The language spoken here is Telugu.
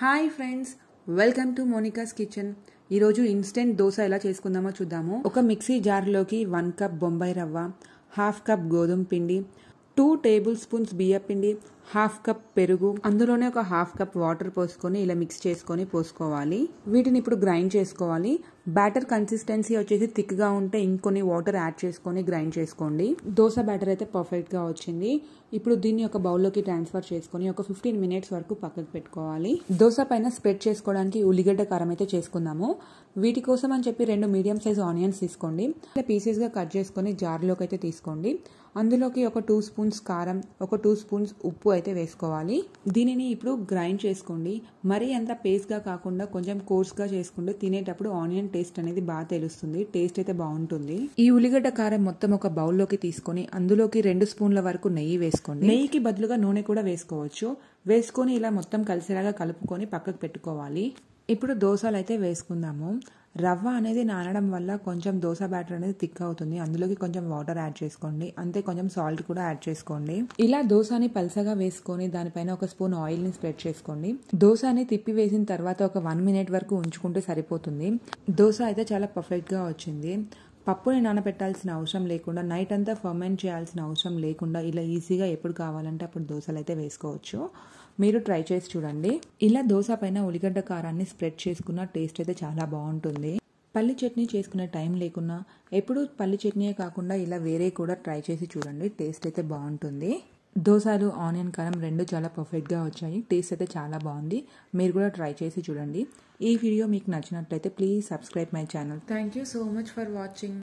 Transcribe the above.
hi friends welcome to Monica's kitchen ఈరోజు ఇన్స్టెంట్ దోశ ఎలా చేసుకుందామో చూద్దాము ఒక మిక్సీ జార్లోకి వన్ కప్ బొంబాయి రవ్వ హాఫ్ కప్ గోధుమ పిండి టూ టేబుల్ స్పూన్స్ బియ్య పిండి హాఫ్ కప్ పెరుగు అందులోనే ఒక హాఫ్ కప్ వాటర్ పోసుకొని ఇలా మిక్స్ చేసుకొని పోసుకోవాలి వీటిని ఇప్పుడు గ్రైండ్ చేసుకోవాలి బ్యాటర్ కన్సిస్టెన్సీ వచ్చేసి థిక్గా ఉంటే ఇంకొన్ని వాటర్ యాడ్ చేసుకొని గ్రైండ్ చేసుకోండి దోశ బ్యాటర్ అయితే పర్ఫెక్ట్గా వచ్చింది ఇప్పుడు దీన్ని ఒక బౌల్లోకి ట్రాన్స్ఫర్ చేసుకొని ఒక ఫిఫ్టీన్ మినిట్స్ వరకు పక్కకు పెట్టుకోవాలి దోశ పైన స్ప్రెడ్ చేసుకోవడానికి ఉల్లిగడ్డ కారం అయితే చేసుకుందాము వీటి కోసం అని చెప్పి రెండు మీడియం సైజ్ ఆనియన్స్ తీసుకోండి పీసెస్గా కట్ చేసుకొని జార్లోకి అయితే తీసుకోండి అందులోకి ఒక టూ స్పూన్స్ కారం ఒక టూ స్పూన్స్ ఉప్పు అయితే వేసుకోవాలి దీనిని ఇప్పుడు గ్రైండ్ చేసుకోండి మరీ అంత పేస్ట్గా కాకుండా కొంచెం కోర్స్గా చేసుకుంటే తినేటప్పుడు ఆనియన్ టేస్ట్ అనేది బాగా తెలుస్తుంది టేస్ట్ అయితే బాగుంటుంది ఈ ఉల్లిగడ్డ కారం మొత్తం ఒక బౌల్లోకి తీసుకొని అందులోకి రెండు స్పూన్ల వరకు నెయ్యి వేసుకోండి నెయ్యికి బదులుగా నూనె కూడా వేసుకోవచ్చు వేసుకొని ఇలా మొత్తం కలిసేలాగా కలుపుకొని పక్కకు పెట్టుకోవాలి ఇప్పుడు దోశలు అయితే వేసుకుందాము రవ్వ అనేది నానడం వల్ల కొంచెం దోశ బ్యాటర్ అనేది థిక్ అవుతుంది అందులోకి కొంచెం వాటర్ యాడ్ చేసుకోండి అంతే కొంచెం సాల్ట్ కూడా యాడ్ చేసుకోండి ఇలా దోశని పలసగా వేసుకొని దానిపైన ఒక స్పూన్ ఆయిల్ ని స్ప్రెడ్ చేసుకోండి దోశని తిప్పి వేసిన తర్వాత ఒక వన్ మినిట్ వరకు ఉంచుకుంటే సరిపోతుంది దోశ అయితే చాలా పర్ఫెక్ట్ గా వచ్చింది పప్పుని నానబెట్టాల్సిన అవసరం లేకుండా నైట్ అంతా ఫర్మెంట్ చేయాల్సిన అవసరం లేకుండా ఇలా ఈజీగా ఎప్పుడు కావాలంటే అప్పుడు దోశలు అయితే వేసుకోవచ్చు మీరు ట్రై చేసి చూడండి ఇలా దోశ పైన ఉల్లిగడ్డ కారాన్ని స్ప్రెడ్ చేసుకున్న టేస్ట్ అయితే చాలా బాగుంటుంది పల్లి చట్నీ చేసుకునే టైం లేకున్నా ఎప్పుడు పల్లి చట్నీయే కాకుండా ఇలా వేరే కూడా ట్రై చేసి చూడండి టేస్ట్ అయితే బాగుంటుంది దోశలు ఆనియన్ కారం రెండు చాలా పర్ఫెక్ట్గా వచ్చాయి టేస్ట్ అయితే చాలా బాగుంది మీరు కూడా ట్రై చేసి చూడండి ఈ వీడియో మీకు నచ్చినట్లయితే please subscribe my channel thank you so much for watching